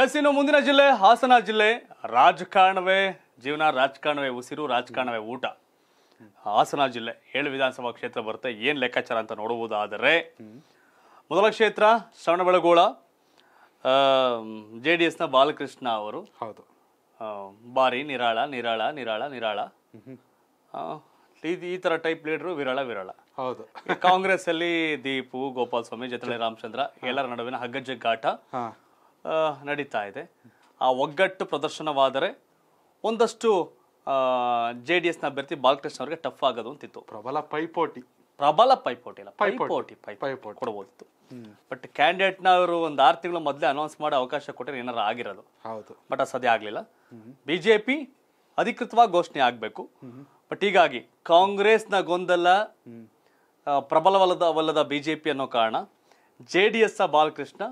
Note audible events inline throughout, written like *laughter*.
S ಇನ್ನು ಮುಂದಿನ ಜಿಲ್ಲೆ ಹಾಸನ ಜಿಲ್ಲೆ ರಾಜಕಾರಣವೇ ಜೀವನ ರಾಜಕಾರಣವೇ ಉಸಿರು ರಾಜಕಾರಣವೇ ಊಟ ಹಾಸನ ಜಿಲ್ಲೆ ಏಳು ವಿಧಾನಸಭಾ ಕ್ಷೇತ್ರ ಬರುತ್ತೆ ಏನು ಲೆಕ್ಕಾಚಾರ ಅಂತ ನೋಡುವುದಾದರೆ ಮೊದಲ ಕ್ಷೇತ್ರ ಶ್ರವಣಬೆಳಗೋಳ ಜೆ ಡಿ ಎಸ್ನ ಬಾಲಕೃಷ್ಣ ಅವರು ಹೌದು ಬಾರಿ ನಿರಾಳ ನಿರಾಳ ನಿರಾಳ ನಿರಾಳ ಈ ತರ ಟೈಪ್ ಲೀಡರು ವಿರಳ ವಿರಳ ಹೌದು ಕಾಂಗ್ರೆಸ್ ಅಲ್ಲಿ ದೀಪು ಗೋಪಾಲ್ ಸ್ವಾಮಿ ಜತಳೆ ರಾಮಚಂದ್ರ ಎಲ್ಲರ ನಡುವಿನ ಹಗ್ಗಜಗ್ಗಾಟ ನಡೀತಾ ಇದೆ ಆ ಒಗ್ಗಟ್ಟು ಪ್ರದರ್ಶನವಾದರೆ ಒಂದಷ್ಟು ಜೆ ಡಿ ಎಸ್ನ ಅಭ್ಯರ್ಥಿ ಬಾಲಕೃಷ್ಣ ಅವರಿಗೆ ಟಫ್ ಆಗೋದು ಅಂತಿತ್ತು ಪ್ರಬಲ ಪೈಪೋಟಿ ಪ್ರಬಲ ಪೈಪೋಟಿ ಇಲ್ಲ ಪೈಪೋಟಿ ಪೈಪೋಟಿ ಕೊಡ್ಬೋದಿತ್ತು ಬಟ್ ಕ್ಯಾಂಡಿಡೇಟ್ನ ಅವರು ಒಂದು ಆರು ತಿಂಗಳು ಮೊದಲೇ ಅನೌನ್ಸ್ ಮಾಡಿ ಅವಕಾಶ ಕೊಟ್ಟರೆ ಏನಾರ ಆಗಿರೋದು ಹೌದು ಬಟ್ ಅದು ಸದ್ಯ ಆಗಲಿಲ್ಲ ಬಿ ಜೆ ಪಿ ಅಧಿಕೃತವಾಗಿ ಘೋಷಣೆ ಆಗಬೇಕು ಬಟ್ ಹೀಗಾಗಿ ಕಾಂಗ್ರೆಸ್ನ ಗೊಂದಲ ಪ್ರಬಲವಲ್ಲದ ಬಿಜೆಪಿ ಬಿ ಜೆ ಪಿ ಅನ್ನೋ ಕಾರಣ ಜೆ ಡಿ ಎಸ್ ಬಾಲಕೃಷ್ಣ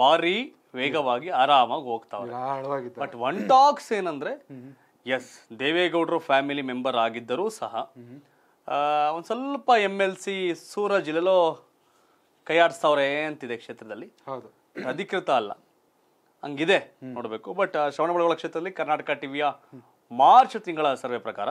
ಭಾರೀ ವೇಗವಾಗಿ ಆರಾಮಾಗಿ ಹೋಗ್ತಾವಲ್ಲ ಬಟ್ ಒನ್ ಟಾಕ್ಸ್ ಏನಂದ್ರೆ ಎಸ್ ದೇವೇಗೌಡರು ಫ್ಯಾಮಿಲಿ ಮೆಂಬರ್ ಆಗಿದ್ದರೂ ಸಹ ಒಂದು ಸ್ವಲ್ಪ ಎಮ್ ಎಲ್ ಸಿ ಸೂರಜ್ ಇಲ್ಲೆಲ್ಲೋ ಕೈಯಾಡಿಸ್ತಾವ್ರೆ ಅಂತಿದೆ ಕ್ಷೇತ್ರದಲ್ಲಿ ಅಧಿಕೃತ ಅಲ್ಲ ಹಂಗಿದೆ ನೋಡಬೇಕು ಬಟ್ ಶ್ರವಣಬೆಳಗೊಳ ಕ್ಷೇತ್ರದಲ್ಲಿ ಕರ್ನಾಟಕ ಟಿವಿಯ ಮಾರ್ಚ್ ತಿಂಗಳ ಸರ್ವೆ ಪ್ರಕಾರ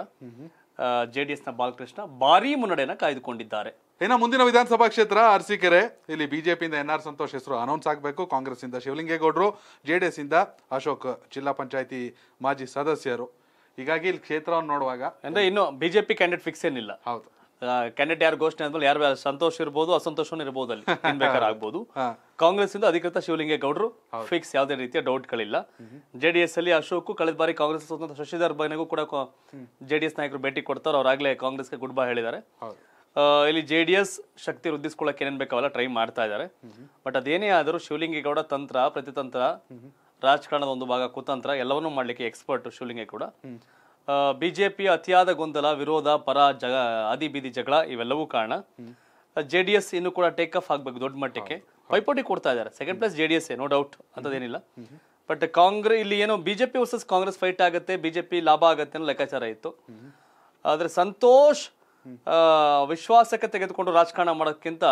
ಜೆ ಡಿ ಬಾಲಕೃಷ್ಣ ಭಾರೀ ಮುನ್ನಡೆಯನ್ನು ಕಾಯ್ದುಕೊಂಡಿದ್ದಾರೆ ಇನ್ನು ಮುಂದಿನ ವಿಧಾನಸಭಾ ಕ್ಷೇತ್ರ ಅರಸೀಕೆರೆ ಇಲ್ಲಿ ಬಿಜೆಪಿಯಿಂದ ಎನ್ ಆರ್ ಸಂತೋಷ್ ಹೆಸರು ಅನೌನ್ಸ್ ಆಗಬೇಕು ಕಾಂಗ್ರೆಸ್ಸಿಂದ ಶಿವಲಿಂಗೇಗೌಡರು ಜೆ ಡಿ ಇಂದ ಅಶೋಕ್ ಜಿಲ್ಲಾ ಪಂಚಾಯತಿ ಮಾಜಿ ಸದಸ್ಯರು ಹೀಗಾಗಿ ಇಲ್ಲಿ ಕ್ಷೇತ್ರವನ್ನು ನೋಡುವಾಗ ಅಂದ್ರೆ ಇನ್ನು ಬಿಜೆಪಿ ಕ್ಯಾಂಡಿಡೇಟ್ ಫಿಕ್ಸ್ ಏನಿಲ್ಲ ಹೌದು ಕ್ಯಾಂಡಿಡೇಟ್ ಯಾರು ಘೋಷಣೆ ಆದ್ಮೇಲೆ ಯಾರು ಸಂತೋಷ ಇರ್ಬೋದು ಅಸಂತೋಷನೂ ಇರ್ಬೋದು ಅಲ್ಲಿ *laughs* ಆಗ್ಬೋದು ಕಾಂಗ್ರೆಸ್ ಇಂದ ಅಧಿಕೃತ ಶಿವಲಿಂಗೇಗೌಡರು ಫಿಕ್ಸ್ ಯಾವುದೇ ರೀತಿಯ ಡೌಟ್ಗಳಿಲ್ಲ ಜೆಡಿಎಸ್ ಅಲ್ಲಿ ಅಶೋಕ್ ಕಳೆದ ಬಾರಿ ಕಾಂಗ್ರೆಸ್ ಶಶಿಧರ್ ಬೈನಗೂ ಕೂಡ ಜೆಡಿಎಸ್ ನಾಯಕರು ಭೇಟಿ ಕೊಡ್ತಾರೆ ಅವ್ರಾಗಲೇ ಕಾಂಗ್ರೆಸ್ಗೆ ಗುಡ್ ಬೈ ಹೇಳಿದ್ದಾರೆ ಇಲ್ಲಿ ಜೆ ಡಿ ಎಸ್ ಶಕ್ತಿ ವೃದ್ಧಿಸ್ಕೊಳ್ಳೋಕೆ ಏನೇನು ಬೇಕಾವಲ್ಲ ಟ್ರೈ ಮಾಡ್ತಾ ಇದ್ದಾರೆ ಬಟ್ ಅದೇನೇ ಆದರೂ ಶಿವಲಿಂಗೇಗೌಡ ತಂತ್ರ ಪ್ರತಿತಂತ್ರ ರಾಜಕಾರಣದ ಒಂದು ಭಾಗ ಕುತಂತ್ರ ಎಲ್ಲವನ್ನೂ ಮಾಡ್ಲಿಕ್ಕೆ ಎಕ್ಸ್ಪರ್ಟ್ ಶಿವಲಿಂಗೇಗೌಡ ಬಿಜೆಪಿ ಅತಿಯಾದ ಗೊಂದಲ ವಿರೋಧ ಪರ ಜಗ ಆದಿ ಬೀದಿ ಜಗಳ ಇವೆಲ್ಲವೂ ಕಾರಣ ಜೆ ಡಿ ಎಸ್ ಇನ್ನು ಕೂಡ ಟೇಕ್ ಆಫ್ ಆಗ್ಬೇಕು ದೊಡ್ಡ ಮಟ್ಟಕ್ಕೆ ಪೈಪೋಟಿ ಕೊಡ್ತಾ ಇದ್ದಾರೆ second place J D S no doubt ಅಂತದೇನಿಲ್ಲ ಬಟ್ ಕಾಂಗ್ರೆಸ್ ಇಲ್ಲಿ ಏನೋ ಬಿಜೆಪಿ ವರ್ಸಸ್ ಕಾಂಗ್ರೆಸ್ ಫೈಟ್ ಆಗುತ್ತೆ ಬಿಜೆಪಿ ಲಾಭ ಆಗುತ್ತೆ ಅನ್ನೋ ಲೆಕ್ಕಾಚಾರ ಇತ್ತು ಆದ್ರೆ ಸಂತೋಷ್ ವಿಶ್ವಾಸಕ್ಕೆ ತೆಗೆದುಕೊಂಡು ರಾಜಕಾರಣ ಮಾಡೋದಕ್ಕಿಂತ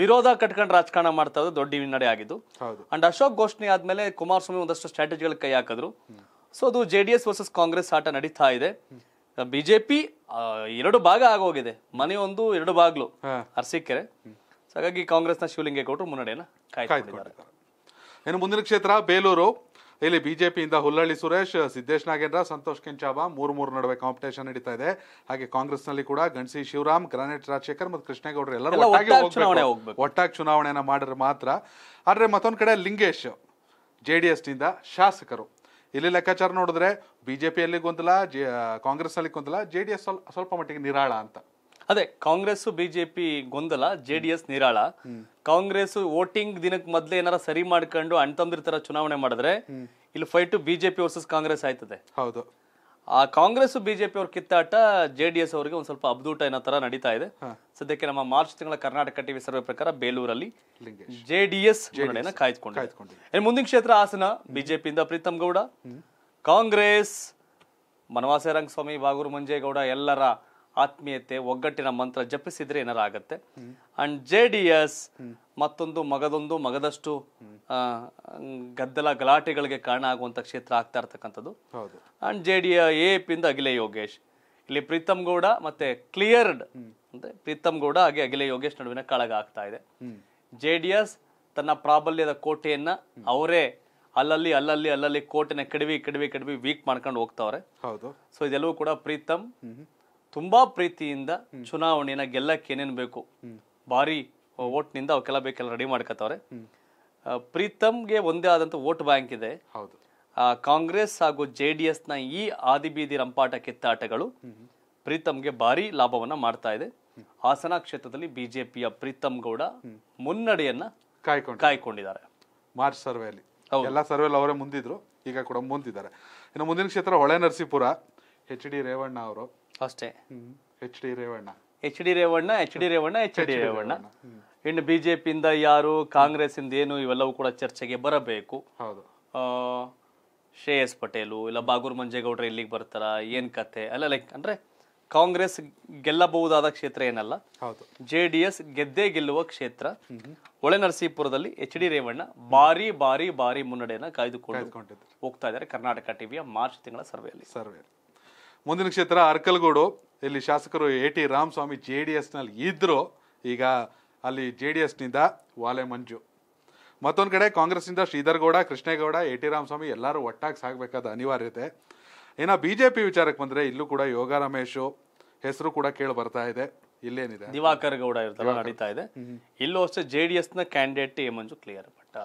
ವಿರೋಧ ಕಟ್ಕೊಂಡು ರಾಜಕಾರಣ ಮಾಡ್ತಾ ಇರೋದು ದೊಡ್ಡ ಹಿನ್ನಡೆ ಆಗಿದ್ದು ಅಂಡ್ ಅಶೋಕ್ ಘೋಷಣೆ ಆದ್ಮೇಲೆ ಕುಮಾರಸ್ವಾಮಿ ಒಂದಷ್ಟು ಸ್ಟ್ರಾಟಜಿಗಳು ಕೈ ಹಾಕಿದ್ರು ಸೊ ಅದು J D S versus Congress ಆಟ ನಡೀತಾ ಇದೆ ಬಿಜೆಪಿ ಎರಡು ಭಾಗ ಆಗೋಗಿದೆ ಮನೆ ಒಂದು ಎರಡು ಬಾಗ್ಲು ಅರಸೀಕೆರೆ ಹಾಗಾಗಿ ಕಾಂಗ್ರೆಸ್ನ ಶಿವಲಿಂಗೇಗೌಡರು ಮುನ್ನಡೆಯನ್ನ ಇದ್ದಾರೆ ಇನ್ನು ಮುಂದಿನ ಕ್ಷೇತ್ರ ಬೇಲೂರು ಇಲ್ಲಿ ಬಿಜೆಪಿಯಿಂದ ಹುಲ್ಲಳ್ಳಿ ಸುರೇಶ್ ಸಿದ್ದೇಶ್ ನಾಗೇಂದ್ರ ಸಂತೋಷ್ ಕೆಂಚಾಬ ಮೂರು ಮೂರು ನಡುವೆ ಕಾಂಪಿಟೇಷನ್ ನಡೀತಾ ಇದೆ ಹಾಗೆ ಕಾಂಗ್ರೆಸ್ ನಲ್ಲಿ ಕೂಡ ಗಣಸಿ ಶಿವರಾಮ್ ಗ್ರಾನೇಟ್ ರಾಜಶೇಖರ್ ಮತ್ತು ಕೃಷ್ಣೇಗೌಡರು ಎಲ್ಲರೂ ಒಟ್ಟಾಗಿ ಒಟ್ಟಾಗಿ ಚುನಾವಣೆಯನ್ನ ಮಾಡಿದ್ರೆ ಮಾತ್ರ ಆದ್ರೆ ಮತ್ತೊಂದ್ ಕಡೆ ಲಿಂಗೇಶ್ ಜೆ ಡಿ ನಿಂದ ಶಾಸಕರು ಇಲ್ಲಿ ಲೆಕ್ಕಾಚಾರ ನೋಡಿದ್ರೆ ಬಿಜೆಪಿಯಲ್ಲಿ ಗೊಂದಲ ಜೆ ಅಲ್ಲಿ ಗೊಂದಲ ಜೆ ಡಿ ಎಸ್ ಸ್ವಲ್ಪ ಮಟ್ಟಿಗೆ ನಿರಾಳ ಅಂತ ಅದೇ ಕಾಂಗ್ರೆಸ್ ಬಿಜೆಪಿ ಗೊಂದಲ ಜೆ ಡಿ ಎಸ್ ನಿರಾಳ ಕಾಂಗ್ರೆಸ್ ವೋಟಿಂಗ್ ದಿನಕ್ಕೆ ಮೊದ್ಲೇ ಏನಾರ ಸರಿ ಮಾಡ್ಕೊಂಡು ಅಣ್ತಂದಿರ್ ತರ ಚುನಾವಣೆ ಮಾಡಿದ್ರೆ ಇಲ್ಲಿ ಫೈಟ್ ಬಿಜೆಪಿ ವರ್ಸಸ್ ಕಾಂಗ್ರೆಸ್ ಆಯ್ತದೆ ಹೌದು ಆ ಕಾಂಗ್ರೆಸ್ ಬಿಜೆಪಿ ಅವ್ರ ಕಿತ್ತಾಟ ಜೆ ಡಿ ಎಸ್ ಅವರಿಗೆ ಒಂದ್ ಸ್ವಲ್ಪ ಅಬ್ದೂಟ ಏನೋ ತರ ನಡೀತಾ ಇದೆ ಸದ್ಯಕ್ಕೆ ನಮ್ಮ ಮಾರ್ಚ್ ತಿಂಗಳ ಕರ್ನಾಟಕ ಟಿವಿ ಸರ್ವೆ ಪ್ರಕಾರ ಬೇಲೂರಲ್ಲಿ ಜೆ ಡಿ ಎಸ್ ಕಾಯ್ದುಕೊಂಡು ಮುಂದಿನ ಕ್ಷೇತ್ರ ಹಾಸನ ಬಿಜೆಪಿಯಿಂದ ಪ್ರೀತಮ್ ಗೌಡ ಕಾಂಗ್ರೆಸ್ ಮನವಾಸೆ ರಂಗಸ್ವಾಮಿ ಬಾಗೂರು ಮಂಜೇಗೌಡ ಎಲ್ಲರ ಆತ್ಮೀಯತೆ ಒಗ್ಗಟ್ಟಿನ ಮಂತ್ರ ಜಪಿಸಿದ್ರೆ ಏನಾರ ಆಗತ್ತೆ ಅಂಡ್ ಜೆ ಡಿ ಎಸ್ ಮತ್ತೊಂದು ಮಗದೊಂದು ಮಗದಷ್ಟು ಗದ್ದಲ ಗಲಾಟೆಗಳಿಗೆ ಕಾರಣ ಆಗುವಂತ ಕ್ಷೇತ್ರ ಆಗ್ತಾ ಇರ್ತಕ್ಕಂಥದ್ದು ಅಂಡ್ ಜೆ ಡಿ ಎ ಪಿಂದ ಅಗಿಲೆ ಯೋಗೇಶ್ ಇಲ್ಲಿ ಪ್ರೀತಮ್ ಗೌಡ ಮತ್ತೆ ಕ್ಲಿಯರ್ಡ್ ಅಂದ್ರೆ ಪ್ರೀತಮ್ ಗೌಡ ಹಾಗೆ ಅಗಿಲೆ ಯೋಗೇಶ್ ನಡುವಿನ ಕಾಳಗ ಆಗ್ತಾ ಇದೆ ಜೆ ಡಿ ಎಸ್ ತನ್ನ ಪ್ರಾಬಲ್ಯದ ಕೋಟೆಯನ್ನ ಅವರೇ ಅಲ್ಲಲ್ಲಿ ಅಲ್ಲಲ್ಲಿ ಅಲ್ಲಲ್ಲಿ ಕೋಟೆನ ಕಡಿವಿ ಕಡಿವಿ ಕಡಿವಿ ವೀಕ್ ಮಾಡ್ಕೊಂಡು ಹೋಗ್ತಾವ್ರೆ ಸೊ ಇದೆಲ್ಲವೂ ಕೂಡ ಪ್ರೀತಮ್ ತುಂಬಾ ಪ್ರೀತಿಯಿಂದ ಚುನಾವಣೆನ ಗೆಲ್ಲಕ್ಕೆ ಏನೇನು ಬೇಕು ಭಾರಿ ಓಟ್ನಿಂದ ಅವಕ್ಕೆಲ್ಲ ಬೇಕೆಲ್ಲ ರೆಡಿ ಮಾಡ್ಕೋತಾವ್ರೆ ಪ್ರೀತಮ್ಗೆ ಒಂದೇ ಆದಂತ ವೋಟ್ ಬ್ಯಾಂಕ್ ಇದೆ ಕಾಂಗ್ರೆಸ್ ಹಾಗೂ ಜೆ ಡಿ ಎಸ್ ನ ಈ ಬೀದಿ ರಂಪಾಟ ಕೆತ್ತಾಟಗಳು ಪ್ರೀತಮ್ಗೆ ಭಾರಿ ಲಾಭವನ್ನ ಮಾಡ್ತಾ ಇದೆ ಹಾಸನ ಕ್ಷೇತ್ರದಲ್ಲಿ ಬಿಜೆಪಿಯ ಪ್ರೀತಮ್ ಗೌಡ ಮುನ್ನಡೆಯನ್ನ ಕಾಯ್ಕೊಂಡಿದ್ದಾರೆ ಮಾರ್ಚ್ ಸರ್ವೆಯಲ್ಲಿ ಎಲ್ಲ ಸರ್ವೆಲ್ಲಿ ಅವರೇ ಮುಂದಿದ್ರು ಈಗ ಕೂಡ ಮುಂದಿದ್ದಾರೆ ಇನ್ನು ಮುಂದಿನ ಕ್ಷೇತ್ರ ಹೊಳೆ ನರಸೀಪುರ ಎಚ್ ಡಿ ರೇವಣ್ಣ ಅವರು ಅಷ್ಟೇ H D Revanna H D Revanna H D Revanna H D Revanna ಇನ್ನು ಬಿಜೆಪಿಯಿಂದ ಯಾರು ಕಾಂಗ್ರೆಸ್ ಇಂದ ಏನು ಇವೆಲ್ಲವೂ ಕೂಡ ಚರ್ಚೆಗೆ ಬರಬೇಕು ಹೌದು ಶ್ರೇಯಸ್ ಪಟೇಲು ಇಲ್ಲ ಬಾಗೂರ್ ಮಂಜೇಗೌಡ್ರು ಇಲ್ಲಿಗೆ ಬರ್ತಾರ ಏನ್ ಕತೆ ಅಲ್ಲ ಲೈಕ್ ಅಂದ್ರೆ ಕಾಂಗ್ರೆಸ್ ಗೆಲ್ಲಬಹುದಾದ ಕ್ಷೇತ್ರ ಏನಲ್ಲ ಜೆ ಡಿ ಎಸ್ ಗೆದ್ದೇ ಗೆಲ್ಲುವ ಕ್ಷೇತ್ರ ಒಳೆ ನರಸೀಪುರದಲ್ಲಿ ಎಚ್ ಡಿ ರೇವಣ್ಣ ಬಾರಿ ಬಾರಿ ಬಾರಿ ಮುನ್ನಡೆಯನ್ನ ಕಾಯ್ದುಕೊಂಡು ಹೋಗ್ತಾ ಇದ್ದಾರೆ ಕರ್ನಾಟಕ ಟಿವಿಯ ಮಾರ್ಚ್ ತಿಂಗಳ ಸರ್ವೆಯಲ್ಲಿ ಸರ್ವೆ ಮುಂದಿನ ಕ್ಷೇತ್ರ ಅರ್ಕಲ್ಗೌಡು ಇಲ್ಲಿ ಶಾಸಕರು A T Ramaswamy J D ಎಸ್ನಲ್ಲಿ ಇದ್ದರು ಈಗ ಅಲ್ಲಿ ಜೆ ಡಿ ಎಸ್ನಿಂದ ವಾಲೆ ಮಂಜು ಮತ್ತೊಂದು ಕಡೆ ಕಾಂಗ್ರೆಸ್ನಿಂದ ಶ್ರೀಧರ್ ಗೌಡ ಕೃಷ್ಣೇಗೌಡ ಎ ಟಿ ರಾಮಸ್ವಾಮಿ ಎಲ್ಲರೂ ಒಟ್ಟಾಗಿ ಸಾಗಬೇಕಾದ ಅನಿವಾರ್ಯತೆ ಇನ್ನು ಬಿ ಜೆ ಪಿ ವಿಚಾರಕ್ಕೆ ಬಂದರೆ ಇಲ್ಲೂ ಕೂಡ ಯೋಗ ರಮೇಶು ಹೆಸರು ಕೂಡ ಕೇಳಿ ಬರ್ತಾ ಇದೆ ಇಲ್ಲೇನಿದೆ ದಿವಾಕರ್ ಗೌಡ ಇರ್ತಾರೆ ನಡೀತಾ ಇದೆ ಇಲ್ಲೂ ಅಷ್ಟೇ ಜೆ ಡಿ ಎಸ್ನ candidate A Manju clear but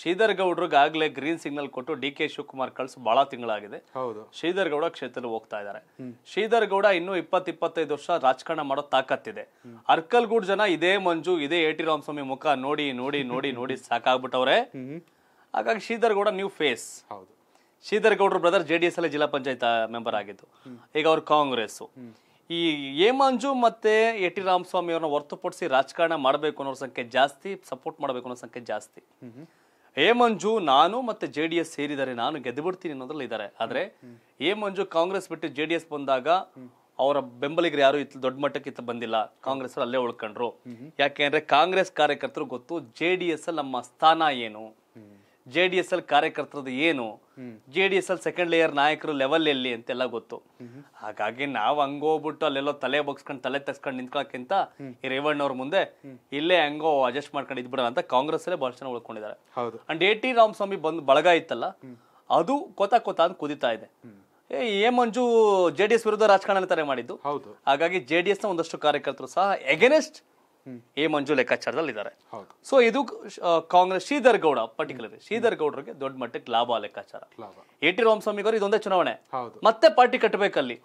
Shridhar ಗೌಡ್ರಿಗಾಗಲೇ ಗ್ರೀನ್ ಸಿಗ್ನಲ್ ಕೊಟ್ಟು ಡಿ ಕೆ ಶಿವಕುಮಾರ್ ಕಳ್ಸಿ ಬಹಳ ತಿಂಗಳಾಗಿದೆ ಶ್ರೀಧರ್ ಗೌಡ ಕ್ಷೇತ್ರದಲ್ಲಿ ಹೋಗ್ತಾ ಇದ್ದಾರೆ ಶ್ರೀಧರ್ ಗೌಡ ಇನ್ನು ಇಪ್ಪತ್ ಇಪ್ಪತ್ತೈದು ವರ್ಷ ರಾಜಕಾರಣ ಮಾಡೋ ತಾಕತ್ತಿದೆ ಅರ್ಕಲ್ಗೂಡ್ ಜನ ಇದೇ ಮಂಜು ಇದೇ ಎ ಟಿ ರಾಮಸ್ವಾಮಿ ಮುಖ ನೋಡಿ ನೋಡಿ ನೋಡಿ ನೋಡಿ ಸಾಕಾಗ್ಬಿಟ್ಟವ್ರೆ ಹಾಗಾಗಿ ಶ್ರೀಧರ್ ಗೌಡ ನ್ಯೂ ಫೇಸ್ ಶ್ರೀಧರ್ ಗೌಡ್ರ ಬ್ರದರ್ ಜೆ ಡಿ ಎಸ್ ಅಲ್ಲಿ ಜಿಲ್ಲಾ ಪಂಚಾಯತ್ ಮೆಂಬರ್ ಆಗಿದ್ದು ಈಗ ಅವ್ರ ಕಾಂಗ್ರೆಸ್ ಈ ಮಂಜು ಮತ್ತೆ ಎ ಟಿ ರಾಮಸ್ವಾಮಿ ಅವ್ರನ್ನ ಹೊರತುಪಡಿಸಿ ರಾಜಕಾರಣ ಮಾಡಬೇಕು ಅನ್ನೋ ಸಂಖ್ಯೆ ಜಾಸ್ತಿ ಸಪೋರ್ಟ್ ಮಾಡಬೇಕು ಅನ್ನೋ ಸಂಖ್ಯೆ ಜಾಸ್ತಿ ಎ ಮಂಜು ನಾನು ಮತ್ತೆ ಜೆ ಡಿ ಎಸ್ ಸೇರಿದರೆ ನಾನು ಗೆದ್ದುಬಿಡ್ತೀನಿ ಅನ್ನೋದ್ರಲ್ಲಿ ಇದ್ದಾರೆ ಆದ್ರೆ ಎ ಮಂಜು ಕಾಂಗ್ರೆಸ್ ಬಿಟ್ಟು ಜೆ ಡಿ ಎಸ್ ಬಂದಾಗ ಅವರ ಬೆಂಬಲಿಗರು ಯಾರು ಇತ್ತು ದೊಡ್ಡ ಮಟ್ಟಕ್ಕೆ ಇತ್ತು ಬಂದಿಲ್ಲ ಕಾಂಗ್ರೆಸ್ ಅಲ್ಲೇ ಉಳ್ಕೊಂಡ್ರು ಯಾಕೆಂದ್ರೆ ಕಾಂಗ್ರೆಸ್ ಕಾರ್ಯಕರ್ತರು ಗೊತ್ತು ಜೆ ಡಿ ಎಸ್ ಅಲ್ಲಿ ನಮ್ಮ ಸ್ಥಾನ ಏನು ಜೆ ಡಿ ಎಸ್ ಅಲ್ಲಿ ಕಾರ್ಯಕರ್ತರದ್ದು ಏನು ಜೆ ಡಿ ಎಸ್ ಅಲ್ಲಿ ಸೆಕೆಂಡ್ ಲೇಯರ್ ನಾಯಕರು ಲೆವೆಲ್ ಎಲ್ಲಿ ಅಂತೆಲ್ಲ ಗೊತ್ತು ಹಾಗಾಗಿ ನಾವು ಹಂಗೋಗ್ಬಿಟ್ಟು ಅಲ್ಲೆಲ್ಲೋ ತಲೆ ಬಗ್ಸ್ಕೊಂಡ್ ತಲೆ ತಸ್ಕೊಂಡು ನಿಂತ್ಕೊಳಕ್ಕಿಂತ ಈ ಅವ್ರ ಮುಂದೆ ಇಲ್ಲೇ ಹೆಂಗೋ ಅಡ್ಜಸ್ಟ್ ಮಾಡ್ಕೊಂಡು ಇದ್ಬಿಡೋಣ ಅಂತ ಕಾಂಗ್ರೆಸ್ ಅಲ್ಲೇ ಬಹಳ ಜನ ಉಳ್ಕೊಂಡಿದ್ದಾರೆ ಅಂಡ್ ಎ ಟಿ ರಾಮಸ್ವಾಮಿ ಬಂದು ಬಳಗ ಇತ್ತಲ್ಲ ಅದು ಕೊತ ಕೊತ ಅಂತ ಕುದಿತಾ ಇದೆ ಏ ಮಂಜು ಜೆಡಿಎಸ್ ವಿರುದ್ಧ ರಾಜಕಾರಣ ತರೆ ಮಾಡಿದ್ದು ಹಾಗಾಗಿ ಜೆಡಿಎಸ್ ನ ಒಂದಷ್ಟು ಕಾರ್ಯಕರ್ತರು ಸಹ ಎಗೇನೆಸ್ಟ್ ಎ ಮಂಜು ಲೆಕ್ಕಾಚಾರದಲ್ಲಿ ಇದ್ದಾರೆ ಸೊ ಇದು ಕಾಂಗ್ರೆಸ್ ಶ್ರೀಧರ್ ಗೌಡ ಪರ್ಟಿಕ್ಯುಲರ್ ಶ್ರೀಧರ್ ಗೌಡರಿಗೆ ದೊಡ್ಡ ಮಟ್ಟಕ್ಕೆ ಲಾಭ ಲೆಕ್ಕಾಚಾರ ಎ ಟಿ ರಾಮಸ್ವಾಮಿ ಅವರು ಇದೊಂದೇ ಚುನಾವಣೆ ಮತ್ತೆ ಪಾರ್ಟಿ ಕಟ್ಟಬೇಕಲ್ಲಿ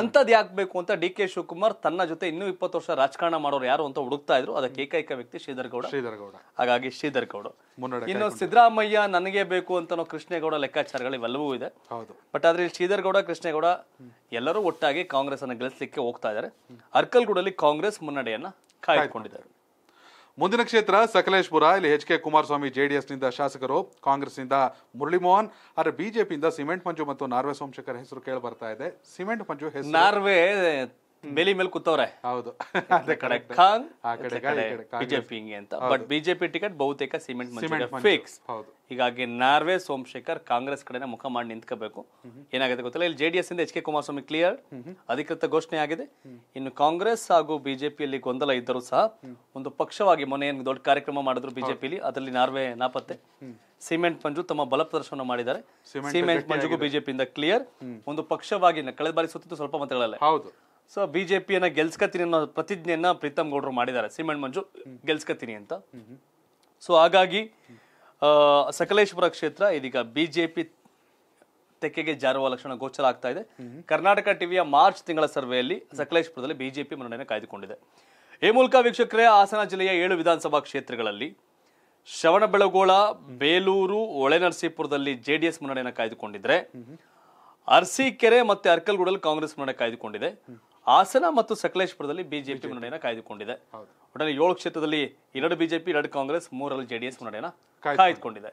ಅಂತದ್ ಯಾಕೆ ಅಂತ ಡಿ ಕೆ ಶಿವಕುಮಾರ್ ತನ್ನ ಜೊತೆ ಇನ್ನೂ ಇಪ್ಪತ್ತು ವರ್ಷ ರಾಜಕಾರಣ ಮಾಡೋರು ಯಾರು ಅಂತ ಹುಡುಕ್ತಾ ಇದ್ರು ಅದಕ್ಕೆ ಏಕೈಕ ವ್ಯಕ್ತಿ ಶ್ರೀಧರ್ ಗೌಡ ಹಾಗಾಗಿ ಶ್ರೀಧರ್ ಗೌಡ ಇನ್ನು ಸಿದ್ದರಾಮಯ್ಯ ನನಗೆ ಬೇಕು ಅಂತ ಕೃಷ್ಣೇಗೌಡ ಲೆಕ್ಕಾಚಾರಗಳು ಇವೆಲ್ಲವೂ ಇದೆ ಬಟ್ ಆದ್ರೆ ಶ್ರೀಧರ್ ಗೌಡ ಕೃಷ್ಣೇಗೌಡ ಎಲ್ಲರೂ ಒಟ್ಟಾಗಿ ಕಾಂಗ್ರೆಸ್ ಅನ್ನು ಗೆಲ್ಲಿಸಲಿಕ್ಕೆ ಹೋಗ್ತಾ ಇದ್ದಾರೆ ಅರ್ಕಲ್ಗೂಡಲ್ಲಿ ಕಾಂಗ್ರೆಸ್ ಮುನ್ನಡೆಯನ್ನ ಕಾಯ್ದುಕೊಂಡಿದ್ದಾರೆ ಮುಂದಿನ ಕ್ಷೇತ್ರ ಸಕಲೇಶ್ಪುರ ಇಲ್ಲಿ ಎಚ್ ಕೆ ಕುಮಾರಸ್ವಾಮಿ ಜೆಡಿಎಸ್ನಿಂದ ಶಾಸಕರು ಕಾಂಗ್ರೆಸ್ನಿಂದ ಮುರಳಿಮೋಹನ್ ಆದರೆ ಬಿಜೆಪಿಯಿಂದ ಸಿಮೆಂಟ್ ಮಂಜು ಮತ್ತು ನಾರ್ವೆ ಸೋಮಶೇಖರ್ ಹೆಸರು ಕೇಳಿ ಬರ್ತಾ ಇದೆ ಸಿಮೆಂಟ್ ಮಂಜು ಹೆಸರು ನಾರ್ವೆ ಬೇಲಿ ಮೇಲೆ ಕೂತವ್ರೆ ಹೌದು ಬಿಜೆಪಿ ಅಂತ ಬಟ್ ಬಿಜೆಪಿ ಟಿಕೆಟ್ ಬಹುತೇಕ ಸಿಮೆಂಟ್ ಫಿಕ್ಸ್ ಹೀಗಾಗಿ ನಾರ್ವೆ ಸೋಮಶೇಖರ್ ಕಾಂಗ್ರೆಸ್ ಕಡೆ ಮುಖ ಮಾಡಿ ನಿಂತ್ಕೋಬೇಕು ಏನಾಗುತ್ತೆ ಗೊತ್ತಿಲ್ಲ ಇಲ್ಲಿ ಜೆಡಿಎಸ್ ಇಂದ ಎಚ್ ಕೆ ಕುಮಾರಸ್ವಾಮಿ ಕ್ಲಿಯರ್ ಅಧಿಕೃತ ಘೋಷಣೆ ಆಗಿದೆ ಇನ್ನು ಕಾಂಗ್ರೆಸ್ ಹಾಗೂ ಬಿಜೆಪಿಯಲ್ಲಿ ಗೊಂದಲ ಇದ್ದರೂ ಸಹ ಒಂದು ಪಕ್ಷವಾಗಿ ಮೊನ್ನೆ ಏನು ದೊಡ್ಡ ಕಾರ್ಯಕ್ರಮ ಮಾಡಿದ್ರು ಬಿಜೆಪಿಲಿ ಅದರಲ್ಲಿ ನಾರ್ವೆ ನಾಪತ್ತೆ ಸಿಮೆಂಟ್ ಮಂಜು ತಮ್ಮ ಬಲ ಪ್ರದರ್ಶನ ಮಾಡಿದ್ದಾರೆ ಸಿಮೆಂಟ್ ಮಂಜುಗೂ ಬಿಜೆಪಿಯಿಂದ ಕ್ಲಿಯರ್ ಒಂದು ಪಕ್ಷವಾಗಿ ಕಳೆದ ಬಾರಿ ಸುತ್ತಿದ್ದು ಸ್ವಲ್ಪ ಮತಗಳಲ್ಲ ಹೌದು ಸೊ ಬಿಜೆಪಿಯನ್ನ ಜೆ ಗೆಲ್ಸ್ಕತೀನಿ ಅನ್ನೋ ಪ್ರತಿಜ್ಞೆಯನ್ನ ಪ್ರೀತಮ್ ಗೌಡರು ಮಾಡಿದ್ದಾರೆ ಸಿಮೆಂಟ್ ಮಂಜು ಗೆಲ್ಸ್ಕತೀನಿ ಅಂತ ಸೊ ಹಾಗಾಗಿ ಸಕಲೇಶ್ಪುರ ಕ್ಷೇತ್ರ ಇದೀಗ ಬಿಜೆಪಿ ಜೆ ತೆಕ್ಕೆಗೆ ಜಾರುವ ಲಕ್ಷಣ ಗೋಚರ ಆಗ್ತಾ ಇದೆ ಕರ್ನಾಟಕ ಟಿವಿಯ ಮಾರ್ಚ್ ತಿಂಗಳ ಸರ್ವೆಯಲ್ಲಿ ಸಕಲೇಶ್ಪುರದಲ್ಲಿ ಬಿಜೆಪಿ ಮುನ್ನಡೆಯನ್ನು ಕಾಯ್ದುಕೊಂಡಿದೆ ಈ ಮೂಲಕ ವೀಕ್ಷಕರೇ ಹಾಸನ ಜಿಲ್ಲೆಯ ಏಳು ವಿಧಾನಸಭಾ ಕ್ಷೇತ್ರಗಳಲ್ಲಿ ಶ್ರವಣಬೆಳಗೋಳ ಬೇಲೂರು ಒಳೆನರಸೀಪುರದಲ್ಲಿ ಜೆಡಿಎಸ್ ಮುನ್ನಡೆಯನ್ನು ಕಾಯ್ದುಕೊಂಡಿದ್ರೆ ಅರಸೀಕೆರೆ ಮತ್ತೆ ಅರ್ಕಲ್ಗೂಡಲ್ಲಿ ಕಾಂಗ್ರೆಸ್ ಮುನ್ನಡೆ ಕಾಯ್ದುಕೊಂಡಿದೆ ಹಾಸನ ಮತ್ತು ಸಕಲೇಶ್ಪುರದಲ್ಲಿ ಬಿಜೆಪಿ ಮುನ್ನಡೆಯನ್ನು ಕಾಯ್ದುಕೊಂಡಿದೆ ಒಟ್ಟಾರೆ ಏಳು ಕ್ಷೇತ್ರದಲ್ಲಿ ಎರಡು ಬಿಜೆಪಿ ಎರಡು ಕಾಂಗ್ರೆಸ್ ಮೂರರಲ್ಲಿ ಜೆಡಿಎಸ್ ಮುನ್ನಡೆಯನ್ನು ಕಾಯ್ದುಕೊಂಡಿದೆ